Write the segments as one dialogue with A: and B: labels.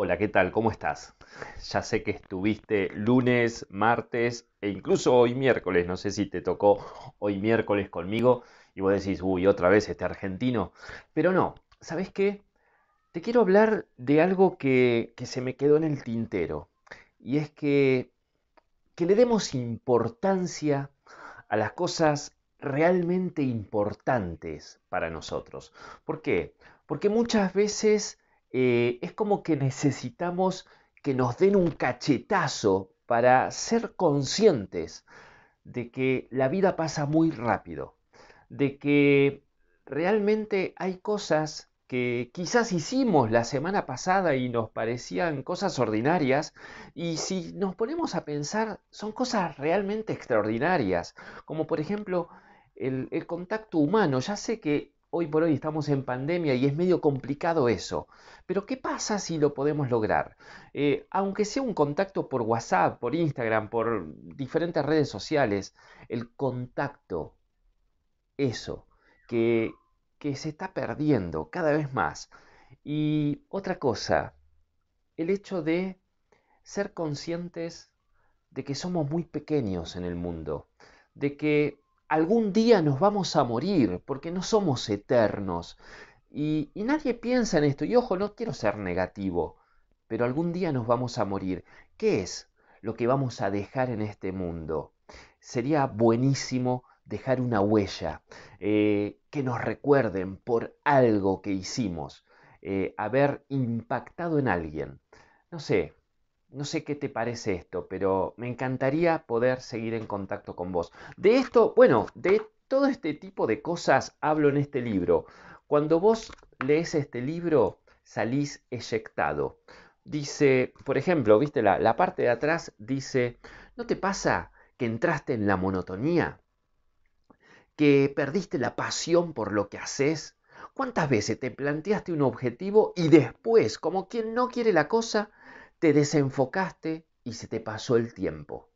A: Hola, ¿qué tal? ¿Cómo estás? Ya sé que estuviste lunes, martes e incluso hoy miércoles, no sé si te tocó hoy miércoles conmigo y vos decís, uy, otra vez este argentino. Pero no, ¿sabes qué? Te quiero hablar de algo que, que se me quedó en el tintero y es que, que le demos importancia a las cosas realmente importantes para nosotros. ¿Por qué? Porque muchas veces eh, es como que necesitamos que nos den un cachetazo para ser conscientes de que la vida pasa muy rápido, de que realmente hay cosas que quizás hicimos la semana pasada y nos parecían cosas ordinarias, y si nos ponemos a pensar, son cosas realmente extraordinarias, como por ejemplo el, el contacto humano. Ya sé que hoy por hoy estamos en pandemia y es medio complicado eso. Pero ¿qué pasa si lo podemos lograr? Eh, aunque sea un contacto por WhatsApp, por Instagram, por diferentes redes sociales, el contacto, eso, que se está perdiendo cada vez más. Y otra cosa, el hecho de ser conscientes de que somos muy pequeños en el mundo, de que algún día nos vamos a morir, porque no somos eternos. Y, nadie piensa en esto. Y ojo, no quiero ser negativo, pero algún día nos vamos a morir. ¿Qué es lo que vamos a dejar en este mundo? Sería buenísimo dejar una huella, eh, que nos recuerden por algo que hicimos, eh, haber impactado en alguien. No sé, no sé qué te parece esto, pero me encantaría poder seguir en contacto con vos. De esto, bueno, de todo este tipo de cosas hablo en este libro. Cuando vos lees este libro, salís eyectado. Dice, por ejemplo, viste la, la parte de atrás, dice, ¿no te pasa que entraste en la monotonía? ¿Que perdiste la pasión por lo que haces? ¿Cuántas veces te planteaste un objetivo y después, como quien no quiere la cosa, te desenfocaste y se te pasó el tiempo.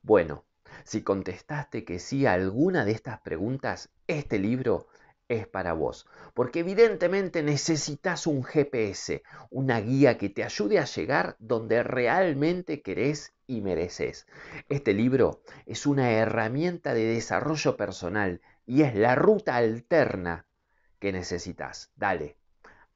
A: Bueno, si contestaste que sí a alguna de estas preguntas, este libro es para vos, porque evidentemente necesitas un GPS, una guía que te ayude a llegar donde realmente querés y mereces. Este libro es una herramienta de desarrollo personal y es la ruta alterna que necesitas. Dale,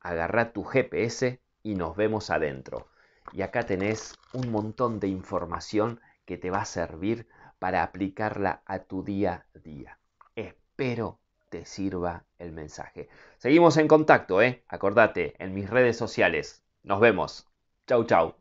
A: agarra tu GPS y nos vemos adentro. Y acá tenés un montón de información que te va a servir para aplicarla a tu día a día. Espero te sirva el mensaje. Seguimos en contacto, ¿eh? Acordate, en mis redes sociales. Nos vemos. Chau, chau.